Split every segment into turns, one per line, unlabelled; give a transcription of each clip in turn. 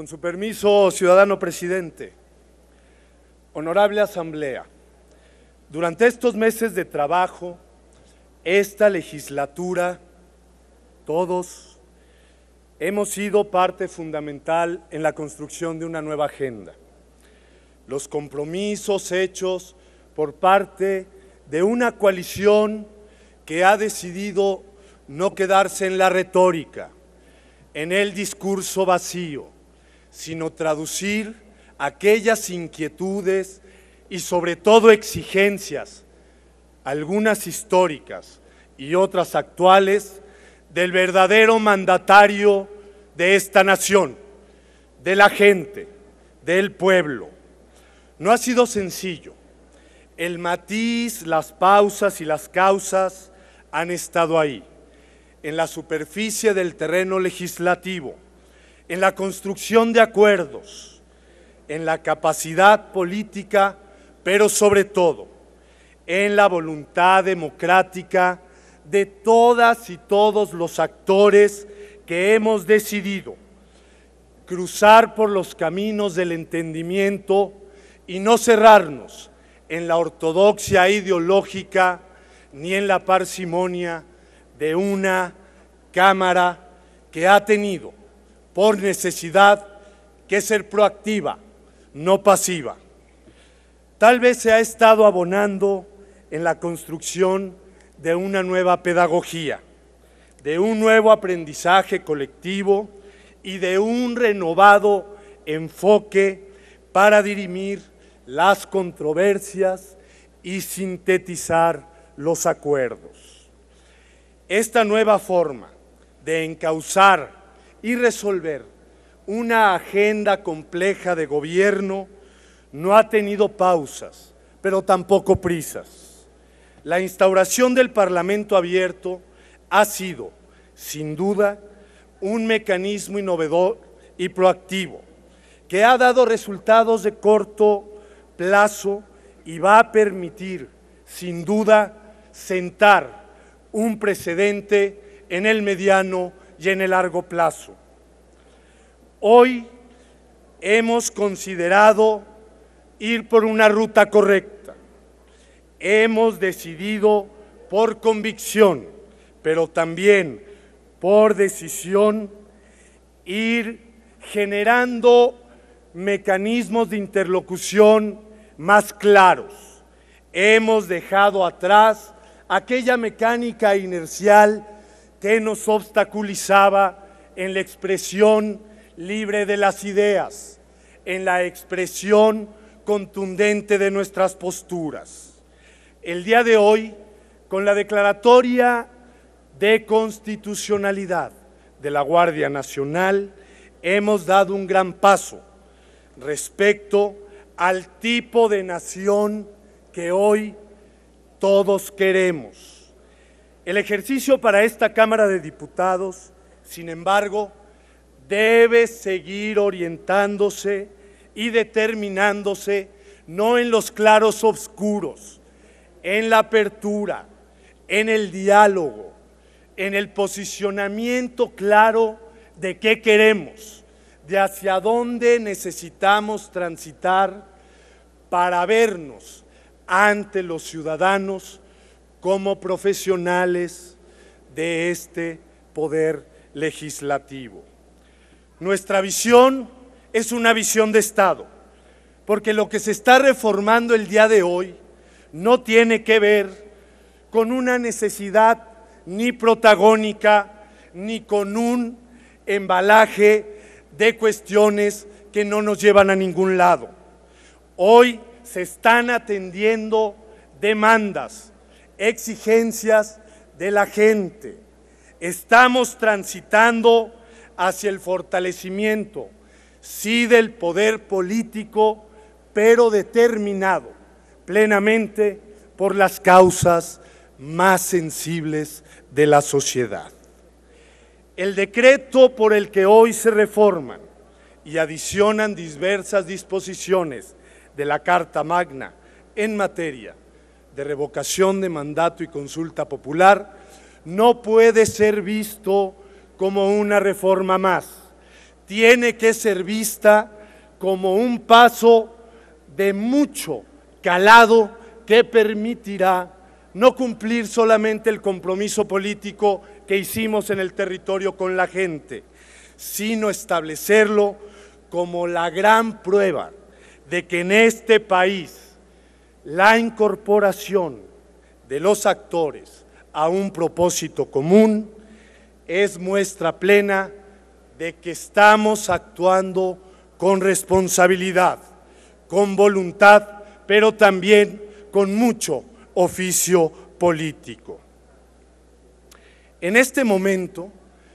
Con su permiso, ciudadano presidente, honorable asamblea, durante estos meses de trabajo, esta legislatura, todos hemos sido parte fundamental en la construcción de una nueva agenda. Los compromisos hechos por parte de una coalición que ha decidido no quedarse en la retórica, en el discurso vacío, sino traducir aquellas inquietudes y sobre todo exigencias, algunas históricas y otras actuales, del verdadero mandatario de esta nación, de la gente, del pueblo. No ha sido sencillo. El matiz, las pausas y las causas han estado ahí, en la superficie del terreno legislativo en la construcción de acuerdos, en la capacidad política, pero sobre todo en la voluntad democrática de todas y todos los actores que hemos decidido cruzar por los caminos del entendimiento y no cerrarnos en la ortodoxia ideológica ni en la parsimonia de una Cámara que ha tenido por necesidad que ser proactiva, no pasiva. Tal vez se ha estado abonando en la construcción de una nueva pedagogía, de un nuevo aprendizaje colectivo y de un renovado enfoque para dirimir las controversias y sintetizar los acuerdos. Esta nueva forma de encauzar y resolver una agenda compleja de gobierno, no ha tenido pausas, pero tampoco prisas. La instauración del Parlamento abierto ha sido, sin duda, un mecanismo innovador y proactivo que ha dado resultados de corto plazo y va a permitir, sin duda, sentar un precedente en el mediano y en el largo plazo. Hoy hemos considerado ir por una ruta correcta. Hemos decidido por convicción, pero también por decisión, ir generando mecanismos de interlocución más claros. Hemos dejado atrás aquella mecánica inercial que nos obstaculizaba en la expresión libre de las ideas, en la expresión contundente de nuestras posturas. El día de hoy, con la declaratoria de constitucionalidad de la Guardia Nacional, hemos dado un gran paso respecto al tipo de nación que hoy todos queremos el ejercicio para esta Cámara de Diputados, sin embargo, debe seguir orientándose y determinándose no en los claros oscuros, en la apertura, en el diálogo, en el posicionamiento claro de qué queremos, de hacia dónde necesitamos transitar para vernos ante los ciudadanos como profesionales de este poder legislativo. Nuestra visión es una visión de Estado, porque lo que se está reformando el día de hoy no tiene que ver con una necesidad ni protagónica, ni con un embalaje de cuestiones que no nos llevan a ningún lado. Hoy se están atendiendo demandas exigencias de la gente. Estamos transitando hacia el fortalecimiento, sí del poder político, pero determinado plenamente por las causas más sensibles de la sociedad. El decreto por el que hoy se reforman y adicionan diversas disposiciones de la Carta Magna en materia de revocación de mandato y consulta popular no puede ser visto como una reforma más. Tiene que ser vista como un paso de mucho calado que permitirá no cumplir solamente el compromiso político que hicimos en el territorio con la gente, sino establecerlo como la gran prueba de que en este país la incorporación de los actores a un propósito común es muestra plena de que estamos actuando con responsabilidad, con voluntad, pero también con mucho oficio político. En este momento,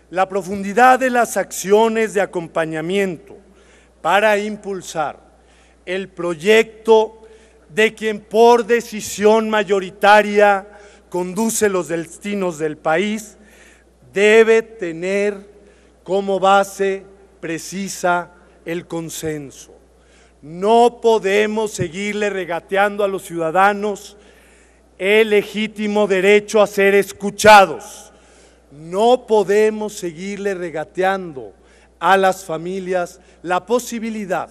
la profundidad de las acciones de acompañamiento para impulsar el proyecto de quien por decisión mayoritaria conduce los destinos del país, debe tener como base precisa el consenso. No podemos seguirle regateando a los ciudadanos el legítimo derecho a ser escuchados. No podemos seguirle regateando a las familias la posibilidad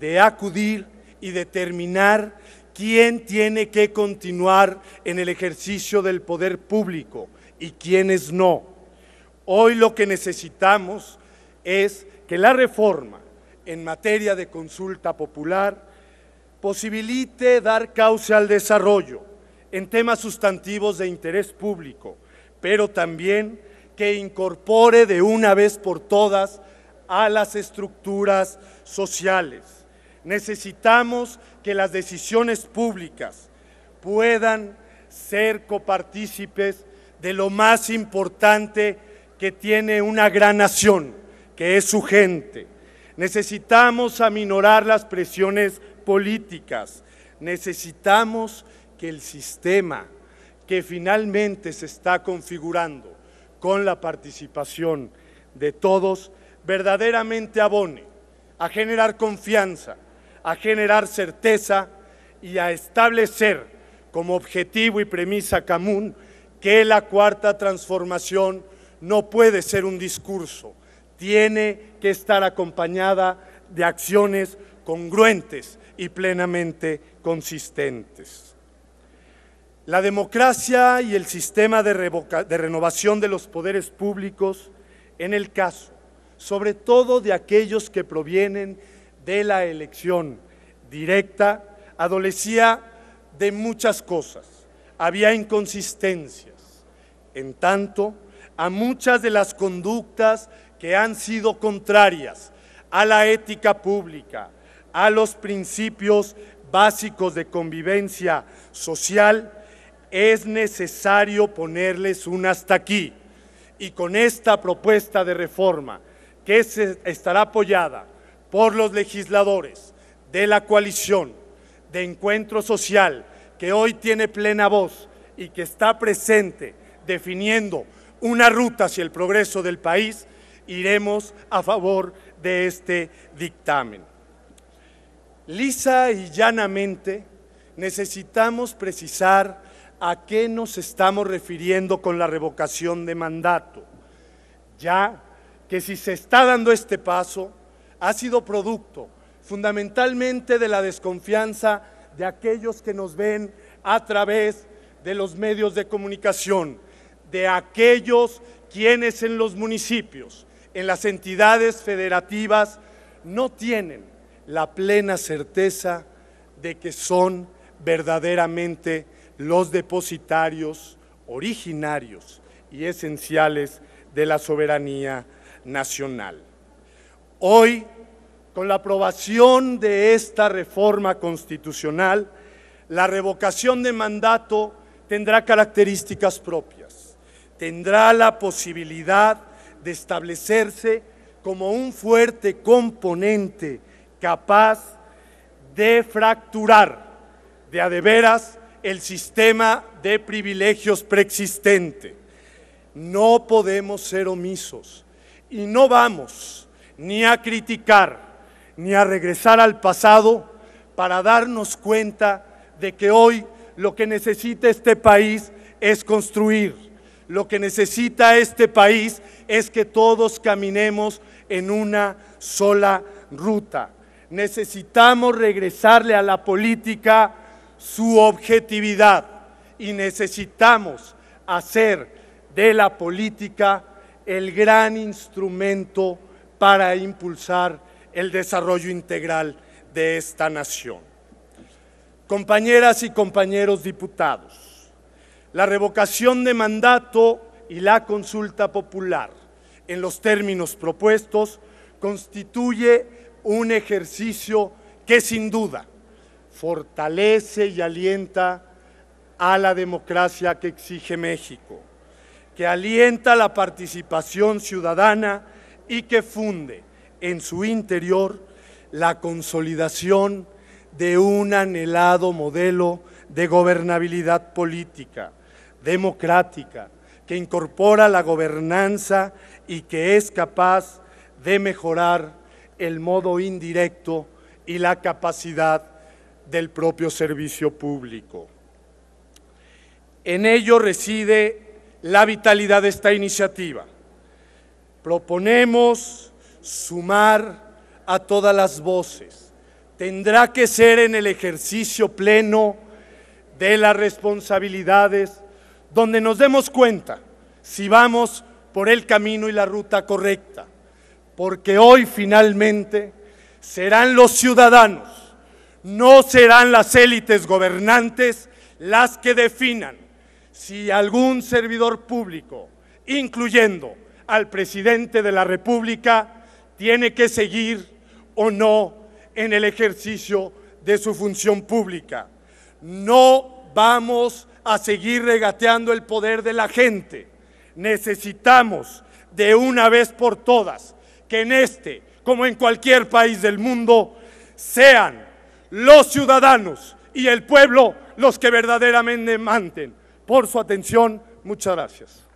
de acudir y determinar quién tiene que continuar en el ejercicio del poder público y quiénes no. Hoy lo que necesitamos es que la reforma en materia de consulta popular posibilite dar causa al desarrollo en temas sustantivos de interés público, pero también que incorpore de una vez por todas a las estructuras sociales. Necesitamos que las decisiones públicas puedan ser copartícipes de lo más importante que tiene una gran nación, que es su gente. Necesitamos aminorar las presiones políticas. Necesitamos que el sistema que finalmente se está configurando con la participación de todos verdaderamente abone a generar confianza, a generar certeza y a establecer como objetivo y premisa común que la cuarta transformación no puede ser un discurso, tiene que estar acompañada de acciones congruentes y plenamente consistentes. La democracia y el sistema de, renovación de los poderes públicos, en el caso, sobre todo de aquellos que provienen de la elección directa adolecía de muchas cosas, había inconsistencias. En tanto, a muchas de las conductas que han sido contrarias a la ética pública, a los principios básicos de convivencia social, es necesario ponerles un hasta aquí. Y con esta propuesta de reforma, que se estará apoyada por los legisladores de la coalición de encuentro social que hoy tiene plena voz y que está presente definiendo una ruta hacia el progreso del país, iremos a favor de este dictamen. Lisa y llanamente necesitamos precisar a qué nos estamos refiriendo con la revocación de mandato, ya que si se está dando este paso, ha sido producto fundamentalmente de la desconfianza de aquellos que nos ven a través de los medios de comunicación, de aquellos quienes en los municipios, en las entidades federativas, no tienen la plena certeza de que son verdaderamente los depositarios originarios y esenciales de la soberanía nacional. Hoy, con la aprobación de esta reforma constitucional, la revocación de mandato tendrá características propias. Tendrá la posibilidad de establecerse como un fuerte componente capaz de fracturar de adeveras el sistema de privilegios preexistente. No podemos ser omisos y no vamos ni a criticar, ni a regresar al pasado para darnos cuenta de que hoy lo que necesita este país es construir, lo que necesita este país es que todos caminemos en una sola ruta. Necesitamos regresarle a la política su objetividad y necesitamos hacer de la política el gran instrumento para impulsar el desarrollo integral de esta nación. Compañeras y compañeros diputados, la revocación de mandato y la consulta popular en los términos propuestos constituye un ejercicio que sin duda fortalece y alienta a la democracia que exige México, que alienta la participación ciudadana y que funde en su interior la consolidación de un anhelado modelo de gobernabilidad política, democrática, que incorpora la gobernanza y que es capaz de mejorar el modo indirecto y la capacidad del propio servicio público. En ello reside la vitalidad de esta iniciativa. Proponemos sumar a todas las voces. Tendrá que ser en el ejercicio pleno de las responsabilidades donde nos demos cuenta si vamos por el camino y la ruta correcta, porque hoy finalmente serán los ciudadanos, no serán las élites gobernantes las que definan si algún servidor público, incluyendo al presidente de la República tiene que seguir o no en el ejercicio de su función pública. No vamos a seguir regateando el poder de la gente. Necesitamos de una vez por todas que en este, como en cualquier país del mundo, sean los ciudadanos y el pueblo los que verdaderamente manten Por su atención, muchas gracias.